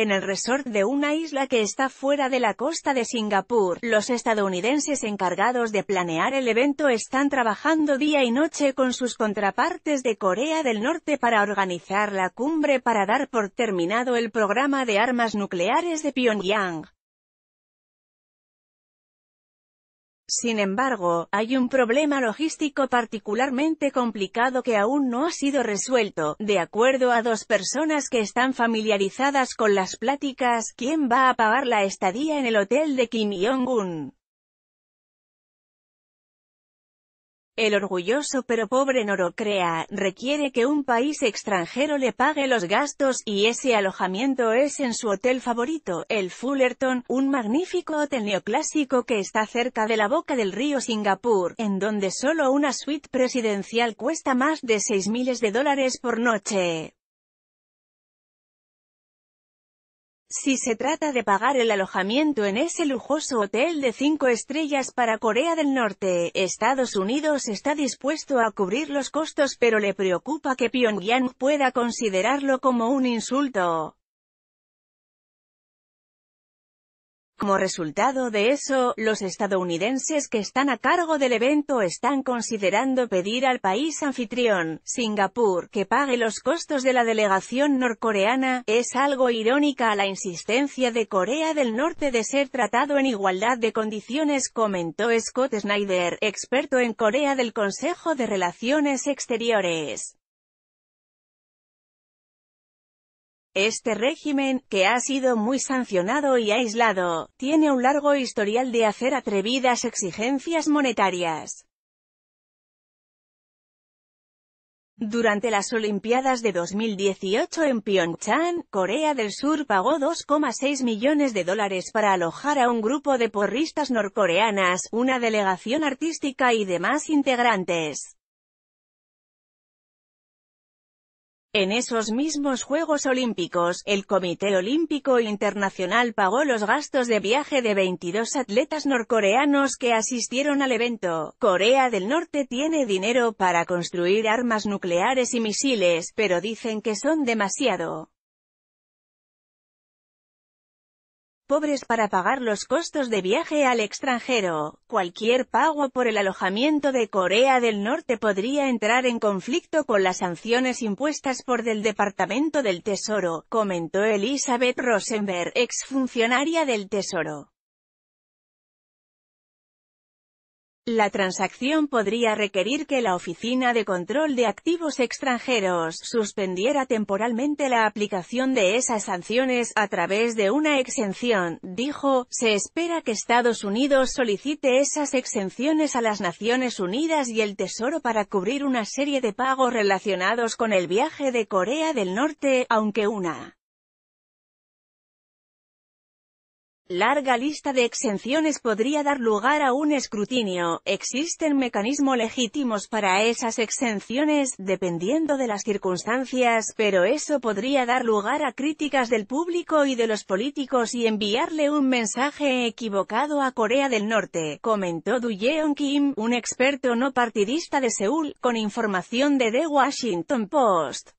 en el resort de una isla que está fuera de la costa de Singapur. Los estadounidenses encargados de planear el evento están trabajando día y noche con sus contrapartes de Corea del Norte para organizar la cumbre para dar por terminado el programa de armas nucleares de Pyongyang. Sin embargo, hay un problema logístico particularmente complicado que aún no ha sido resuelto. De acuerdo a dos personas que están familiarizadas con las pláticas, ¿quién va a pagar la estadía en el hotel de Kim Jong-un? El orgulloso pero pobre Norocrea, requiere que un país extranjero le pague los gastos, y ese alojamiento es en su hotel favorito, el Fullerton, un magnífico hotel neoclásico que está cerca de la boca del río Singapur, en donde solo una suite presidencial cuesta más de seis miles de dólares por noche. Si se trata de pagar el alojamiento en ese lujoso hotel de cinco estrellas para Corea del Norte, Estados Unidos está dispuesto a cubrir los costos pero le preocupa que Pyongyang pueda considerarlo como un insulto. Como resultado de eso, los estadounidenses que están a cargo del evento están considerando pedir al país anfitrión, Singapur, que pague los costos de la delegación norcoreana, es algo irónica a la insistencia de Corea del Norte de ser tratado en igualdad de condiciones, comentó Scott Snyder, experto en Corea del Consejo de Relaciones Exteriores. Este régimen, que ha sido muy sancionado y aislado, tiene un largo historial de hacer atrevidas exigencias monetarias. Durante las Olimpiadas de 2018 en Pyeongchang, Corea del Sur pagó 2,6 millones de dólares para alojar a un grupo de porristas norcoreanas, una delegación artística y demás integrantes. En esos mismos Juegos Olímpicos, el Comité Olímpico Internacional pagó los gastos de viaje de 22 atletas norcoreanos que asistieron al evento. Corea del Norte tiene dinero para construir armas nucleares y misiles, pero dicen que son demasiado. pobres para pagar los costos de viaje al extranjero. Cualquier pago por el alojamiento de Corea del Norte podría entrar en conflicto con las sanciones impuestas por del Departamento del Tesoro, comentó Elizabeth Rosenberg, exfuncionaria del Tesoro. La transacción podría requerir que la Oficina de Control de Activos Extranjeros suspendiera temporalmente la aplicación de esas sanciones a través de una exención, dijo. Se espera que Estados Unidos solicite esas exenciones a las Naciones Unidas y el Tesoro para cubrir una serie de pagos relacionados con el viaje de Corea del Norte, aunque una larga lista de exenciones podría dar lugar a un escrutinio. Existen mecanismos legítimos para esas exenciones, dependiendo de las circunstancias, pero eso podría dar lugar a críticas del público y de los políticos y enviarle un mensaje equivocado a Corea del Norte, comentó Yeon Kim, un experto no partidista de Seúl, con información de The Washington Post.